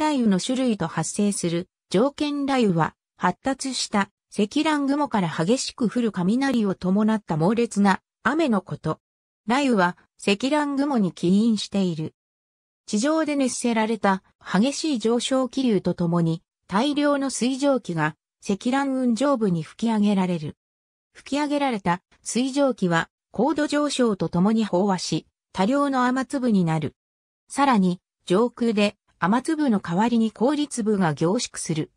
雷雨の種類と発生する条件雷雨は発達した積乱雲から激しく降る雷を伴った猛烈な雨のこと。雷雨は積乱雲に起因している。地上で熱せられた激しい上昇気流とともに大量の水蒸気が積乱雲上部に吹き上げられる。吹き上げられた水蒸気は高度上昇とともに飽和し、多量の雨粒になる。さらに上空で雨粒の代わりに氷粒が凝縮する。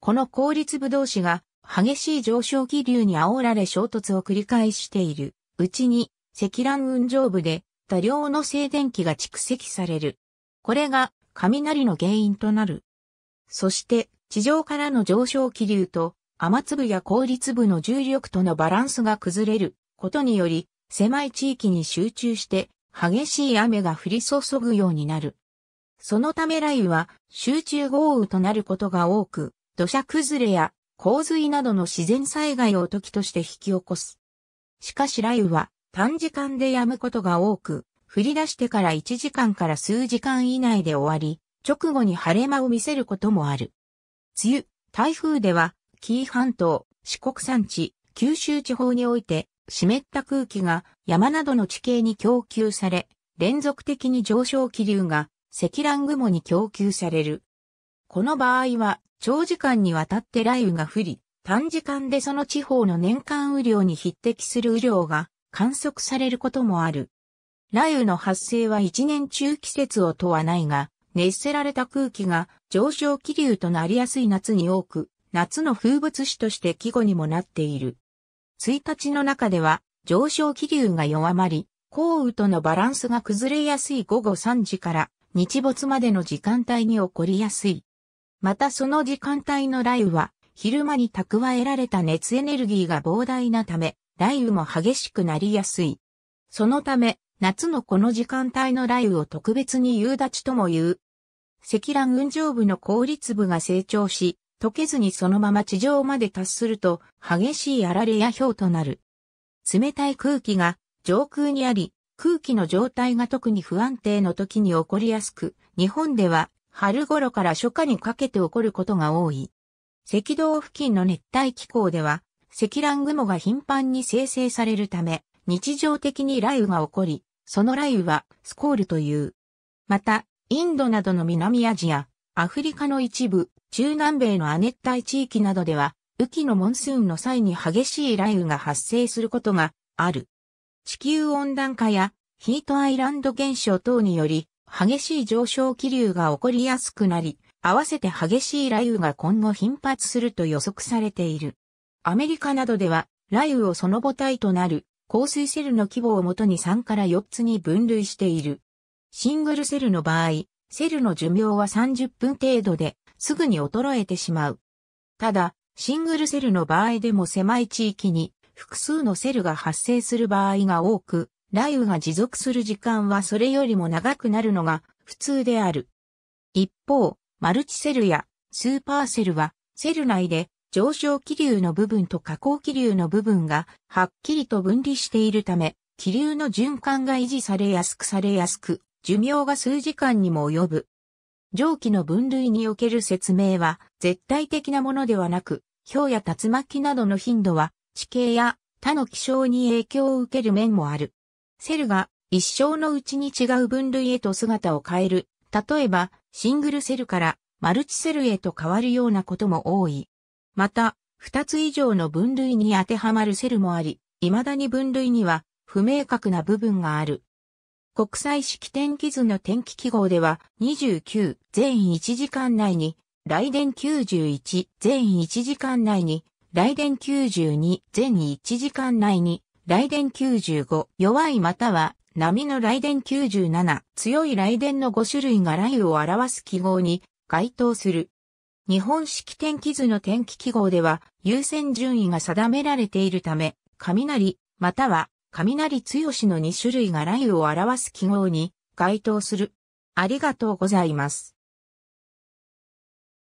この氷粒同士が激しい上昇気流に煽られ衝突を繰り返しているうちに積乱雲上部で多量の静電気が蓄積される。これが雷の原因となる。そして地上からの上昇気流と雨粒や氷粒の重力とのバランスが崩れることにより狭い地域に集中して激しい雨が降り注ぐようになる。そのため雷雨は集中豪雨となることが多く、土砂崩れや洪水などの自然災害を時として引き起こす。しかし雷雨は短時間で止むことが多く、降り出してから1時間から数時間以内で終わり、直後に晴れ間を見せることもある。梅雨、台風では、紀伊半島、四国山地、九州地方において、湿った空気が山などの地形に供給され、連続的に上昇気流が積乱雲に供給される。この場合は、長時間にわたって雷雨が降り、短時間でその地方の年間雨量に匹敵する雨量が観測されることもある。雷雨の発生は一年中季節を問わないが、熱せられた空気が上昇気流となりやすい夏に多く、夏の風物詩として季語にもなっている。1日の中では上昇気流が弱まり、降雨とのバランスが崩れやすい午後3時から日没までの時間帯に起こりやすい。またその時間帯の雷雨は、昼間に蓄えられた熱エネルギーが膨大なため、雷雨も激しくなりやすい。そのため、夏のこの時間帯の雷雨を特別に夕立とも言う。積乱雲上部の率部が成長し、溶けずにそのまま地上まで達すると、激しいあられや氷となる。冷たい空気が上空にあり、空気の状態が特に不安定の時に起こりやすく、日本では春頃から初夏にかけて起こることが多い。赤道付近の熱帯気候では、積乱雲が頻繁に生成されるため、日常的に雷雨が起こり、その雷雨はスコールという。また、インドなどの南アジア、アフリカの一部、中南米の亜熱帯地域などでは、雨季のモンスーンの際に激しい雷雨が発生することがある。地球温暖化やヒートアイランド現象等により激しい上昇気流が起こりやすくなり、合わせて激しい雷雨が今後頻発すると予測されている。アメリカなどでは雷雨をその母体となる降水セルの規模をもとに3から4つに分類している。シングルセルの場合、セルの寿命は30分程度ですぐに衰えてしまう。ただ、シングルセルの場合でも狭い地域に複数のセルが発生する場合が多く、雷雨が持続する時間はそれよりも長くなるのが普通である。一方、マルチセルやスーパーセルは、セル内で上昇気流の部分と下降気流の部分がはっきりと分離しているため、気流の循環が維持されやすくされやすく、寿命が数時間にも及ぶ。蒸気の分類における説明は絶対的なものではなく、氷や竜巻などの頻度は地形や他の気象に影響を受ける面もある。セルが一生のうちに違う分類へと姿を変える。例えば、シングルセルからマルチセルへと変わるようなことも多い。また、二つ以上の分類に当てはまるセルもあり、未だに分類には不明確な部分がある。国際式天気図の天気記号では29全1時間内に、来電91全1時間内に雷電92全に1時間内に、雷電95弱いまたは波の雷電97強い雷電の5種類が雷雨を表す記号に該当する。日本式天気図の天気記号では優先順位が定められているため、雷、または雷強しの2種類が雷雨を表す記号に該当する。ありがとうございます。